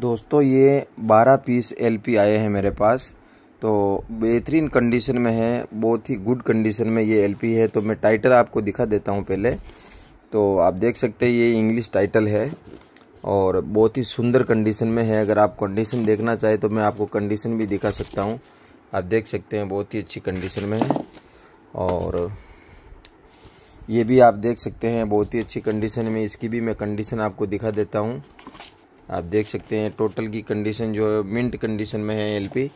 दोस्तों ये 12 piece LP आए हैं मेरे पास तो बेहतरीन कंडीशन में है बहुत ही गुड कंडीशन में ये एलपी है तो मैं टाइटल आपको दिखा देता हूँ पहले तो आप देख सकते हैं ये इंग्लिश टाइटल है और बहुत ही सुंदर कंडीशन में है अगर आप कंडीशन देखना चाहें तो मैं आपको कंडीशन भी दिखा सकता हूँ आप देख सकते हैं बहुत ही अच्छी कंडीशन में है और ये भी आप देख सकते हैं बहुत ही अच्छी कंडीशन में इसकी भी मैं कंडीशन आपको दिखा देता हूँ आप देख सकते हैं टोटल की कंडीशन जो है मिंट कंडीशन में है एलपी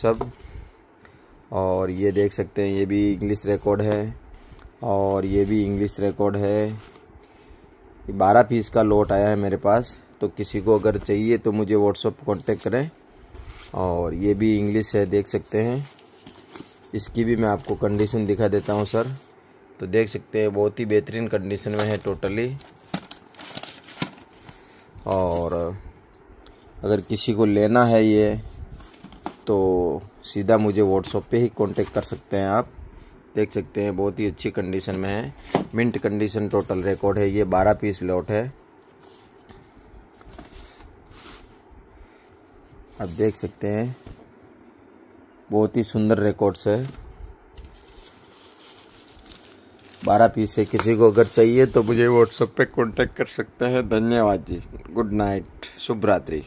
सब और ये देख सकते हैं ये भी इंग्लिश रिकॉर्ड है और ये भी इंग्लिश रिकॉर्ड है बारह पीस का लोट आया है मेरे पास तो किसी को अगर चाहिए तो मुझे व्हाट्सअप कांटेक्ट करें और ये भी इंग्लिश है देख सकते हैं इसकी भी मैं आपको कंडीशन दिखा देता हूँ सर तो देख सकते हैं बहुत ही बेहतरीन कंडीशन में है टोटली और अगर किसी को लेना है ये तो सीधा मुझे व्हाट्सअप पे ही कांटेक्ट कर सकते हैं आप देख सकते हैं बहुत ही अच्छी कंडीशन में है मिंट कंडीशन टोटल रिकॉर्ड है ये बारह पीस लॉट है आप देख सकते हैं बहुत ही सुंदर रिकॉर्ड्स है बारह पीस है किसी को अगर चाहिए तो मुझे व्हाट्सएप पे कांटेक्ट कर सकते हैं धन्यवाद जी गुड नाइट शुभ रात्रि